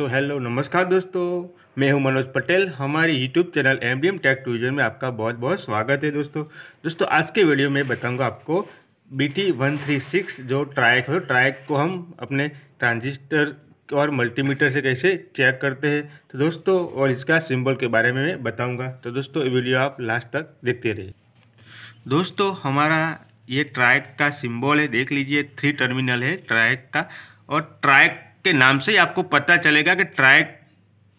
so hello नमस्कार दोस्तों मैं हूं मनोज पटेल हमारे YouTube channel M D M tech tuition में आपका बहुत बहुत स्वागत है दोस्तों दोस्तों आज के वीडियो में बताऊंगा आपको B T one three six जो ट्रैक है ट्रैक को हम अपने ट्रांजिस्टर और मल्टीमीटर से कैसे चेक करते हैं तो दोस्तों और इसका सिम्बल के बारे में मैं बताऊँगा तो दोस्तों वीडियो आप लास्ट तक देखते रहिए दोस्तों हमारा ये ट्रैक का सिम्बॉल है देख लीजिए थ्री टर्मिनल है ट्रैक का और ट्रैक के नाम से ही आपको पता चलेगा कि ट्राई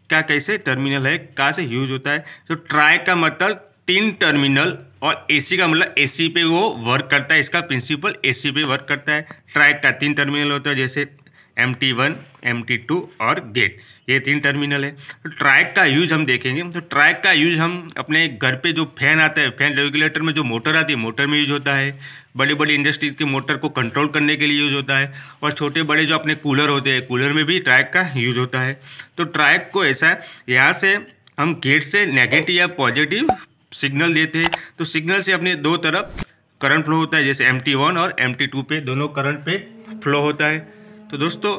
का कैसे टर्मिनल है कहाँ से यूज होता है तो ट्राई का मतलब तीन टर्मिनल और एसी का मतलब एसी पे वो वर्क करता है इसका प्रिंसिपल एसी पे वर्क करता है ट्रैक का तीन टर्मिनल होता है जैसे M T one M T two और गेट ये तीन टर्मिनल है तो ट्रैक का यूज़ हम देखेंगे तो ट्रैक का यूज़ हम अपने घर पे जो फैन आता है फैन रेगुलेटर में जो मोटर आती है मोटर में यूज़ होता है बड़ी बड़ी इंडस्ट्रीज के मोटर को कंट्रोल करने के लिए यूज़ होता है और छोटे बड़े जो अपने कूलर होते हैं कूलर में भी ट्रैक का यूज़ होता है तो ट्रैक को ऐसा है यहाँ से हम गेट से नेगेटिव या पॉजिटिव सिग्नल देते हैं तो सिग्नल से अपने दो तरफ करंट फ्लो होता है जैसे एम टी वन और एम टी टू पे दोनों करंट पे फ्लो होता है तो दोस्तों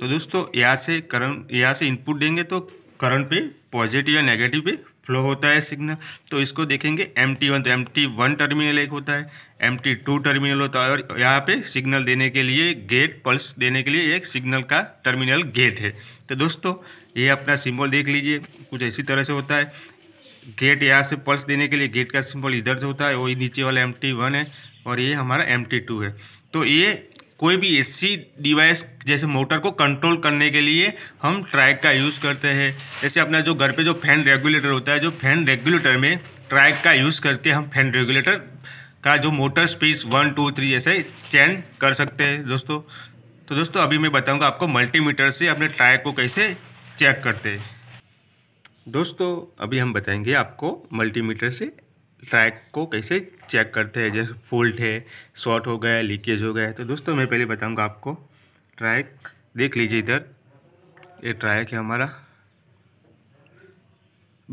तो दोस्तों यहाँ से करंट यहाँ से इनपुट देंगे तो करंट पे पॉजिटिव या नेगेटिव पे फ्लो होता है सिग्नल तो इसको देखेंगे एम टी वन तो एम टी वन टर्मिनल एक होता है एम टी टू टर्मिनल होता है और यहाँ पे सिग्नल देने के लिए गेट पल्स देने के लिए एक सिग्नल का टर्मिनल गेट है तो दोस्तों ये अपना सिंबल देख लीजिए कुछ ऐसी तरह से होता है गेट यहाँ से पल्स देने के लिए गेट का सिंबल इधर से होता है वही नीचे वाला एम टी वन है और ये हमारा एम टी टू है तो ये कोई भी एसी डिवाइस जैसे मोटर को कंट्रोल करने के लिए हम ट्रैक का यूज़ करते हैं जैसे अपना जो घर पे जो फैन रेगुलेटर होता है जो फैन रेगुलेटर में ट्रैक का यूज़ करके हम फैन रेगुलेटर का जो motor speed one two three जैसे चेंज कर सकते हैं दोस्तों तो दोस्तों अभी मैं बताऊँगा आपको मल्टीमीटर से अपने ट्रैक को कैसे चेक करते हैं दोस्तों अभी हम बताएंगे आपको मल्टीमीटर से ट्रैक को कैसे चेक करते हैं जैसे फोल्ट है शॉर्ट हो गया लीकेज हो गया तो दोस्तों मैं पहले बताऊंगा आपको ट्रैक देख लीजिए इधर ये ट्रैक है हमारा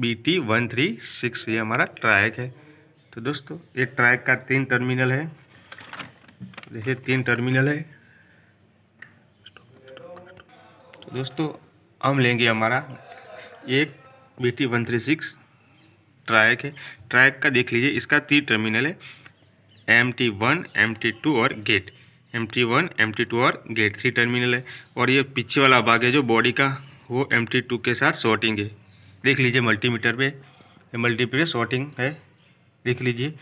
B T one three six ये हमारा ट्रैक है तो दोस्तों ये ट्रैक का तीन टर्मिनल है जैसे तीन टर्मिनल है तो दोस्तों हम लेंगे हमारा एक B T one three six triac है ट्रैक का देख लीजिए इसका तीन टर्मिनल है M T one M T two और gate M T one M T two और गेट थ्री टर्मिनल है और ये पीछे वाला भाग है जो बॉडी का वो एम टी टू के साथ शॉर्टिंग है देख लीजिए मल्टीमीटर पे मल्टी पे शॉर्टिंग है देख लीजिए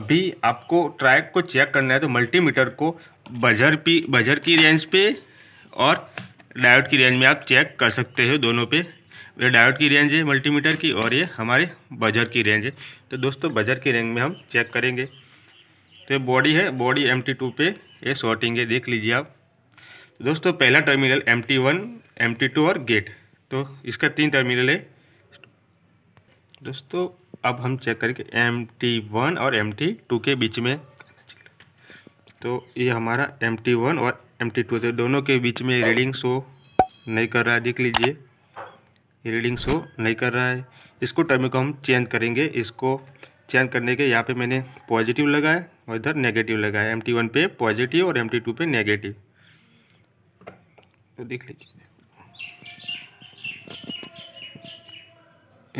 अभी आपको ट्रैक को चेक करना है तो मल्टीमीटर को बजर पी बजर की रेंज पे और डायोड की रेंज में आप चेक कर सकते हो दोनों पे ये डायोड की रेंज है मल्टीमीटर की और ये हमारे बजर की रेंज है तो दोस्तों बजर की रेंज में हम चेक करेंगे तो ये बॉडी है बॉडी एम टी टू पे ये शॉर्टिंग है देख लीजिए आप तो दोस्तों पहला terminal M T one M T two और गेट तो इसका तीन टर्मिनल है दोस्तों अब हम चेक करेंगे एम टी वन और एम टी टू के बीच में तो ये हमारा एम टी वन और एम टी टू दोनों के बीच में रीडिंग शो नहीं कर रहा है देख लीजिए ये रीडिंग शो नहीं कर रहा है इसको टर्म को हम चेंज करेंगे इसको चेंज करने के यहाँ पे मैंने पॉजिटिव लगाया और इधर नेगेटिव लगाया एम टी वन पे पॉजिटिव और एम टी टू पे नेगेटिव तो देख लीजिए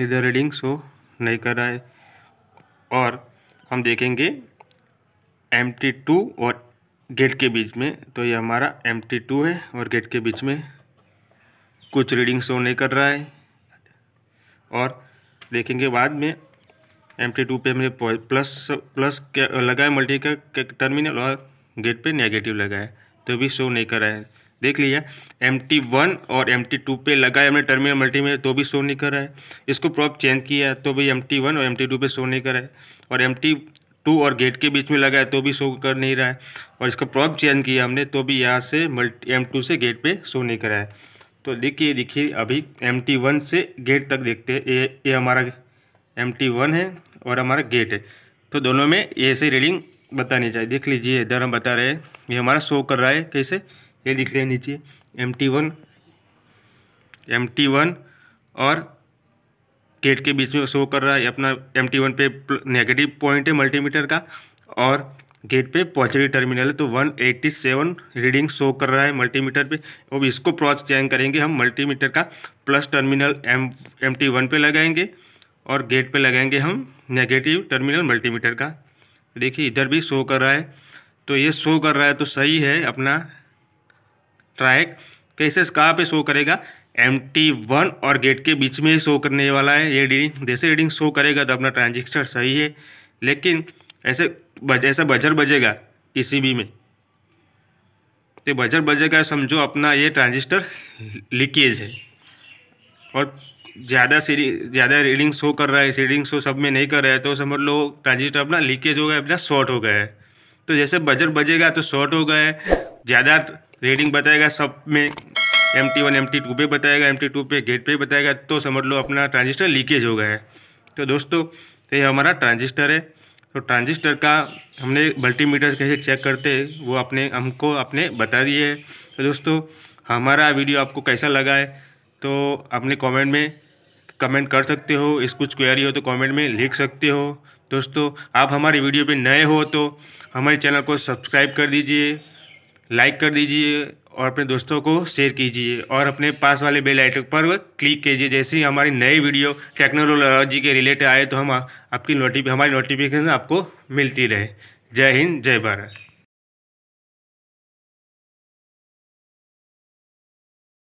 इधर रीडिंग शो नहीं कर रहा है और हम देखेंगे एम टी टू और गेट के बीच में तो ये हमारा एम टी टू है और गेट के बीच में कुछ रीडिंग शो नहीं कर रहा है और देखेंगे बाद में एम टी टू पर हमने प्लस प्लस लगाया मल्टी का टर्मिनल और गेट पे नेगेटिव लगाए तो भी शो नहीं कर रहा है देख लिया एम टी वन और एम टी टू पर लगाए हमने टर्मिनल मल्टी में तो भी शो नहीं कर रहा है इसको प्रॉप चेंज किया है तो भी एम टी वन और एम टी टू पर शो नहीं कर रहा है और एम टी टू और गेट के बीच में लगाया तो भी शो कर नहीं रहा है और इसका प्रॉप चेंज किया हमने तो भी यहाँ से मल्टी एम टू से गेट पर शो नहीं करा है तो देखिए देखिए अभी एम टी वन से गेट तक देखते हैं ये ये हमारा एम टी वन है और हमारा गेट है तो दोनों में ऐसे रीडिंग बतानी चाहिए देख लीजिए इधर हम बता रहे हैं ये हमारा शो कर रहा है कैसे ये दिख रहे हैं नीचे M T one M T one और गेट के बीच में शो कर रहा है अपना एम टी वन पे नेगेटिव पॉइंट है मल्टीमीटर का और गेट पे पॉचरी टर्मिनल है तो 187 रीडिंग शो कर रहा है मल्टीमीटर पे अब इसको प्रॉच चेंज करेंगे हम मल्टीमीटर का plus terminal M M T one पे लगाएंगे और गेट पे लगाएंगे हम नेगेटिव टर्मिनल मल्टीमीटर का देखिए इधर भी शो कर रहा है तो ये शो कर रहा है तो सही है अपना ट्रैक कैसे कहाँ पे शो करेगा एम टी वन और गेट के बीच में ही शो करने वाला है ये रीडिंग जैसे रीडिंग शो करेगा तो अपना ट्रांजिस्टर सही है लेकिन ऐसे बज ऐसा बजर बजेगा किसी भी में तो बजर बजेगा समझो अपना ये ट्रांजिस्टर लीकेज है और ज़्यादा सीरी ज़्यादा रीडिंग शो कर रहा है रीडिंग शो सब में नहीं कर रहा है तो समझ लो ट्रांजिस्टर अपना लीकेज हो गया अपना शॉर्ट हो गया है तो जैसे बजर बजेगा तो शॉर्ट हो गया है ज़्यादा रीडिंग बताएगा सब में M T one M T two पे बताएगा एम टी टू पे गेट पे बताएगा तो समझ लो अपना ट्रांजिस्टर लीकेज हो गया है तो दोस्तों तो ये हमारा ट्रांजिस्टर है तो ट्रांजिस्टर का हमने मल्टीमीटर कैसे चेक करते वो अपने हमको अपने बता दिए है तो दोस्तों हमारा वीडियो आपको कैसा लगा है तो अपने कमेंट में कमेंट कर सकते हो इस कुछ क्वेरी हो तो कमेंट में लिख सकते हो दोस्तों आप हमारे वीडियो पे नए हो तो हमारे चैनल को सब्सक्राइब कर दीजिए लाइक कर दीजिए और अपने दोस्तों को शेयर कीजिए और अपने पास वाले बेल आइकन पर क्लिक कीजिए जैसे ही हमारी नई वीडियो टेक्नोलॉजी के रिलेटेड आए तो हम आपकी नोटिफिक हमारी नोटिफिकेशन आपको मिलती रहे जय हिंद जय भारत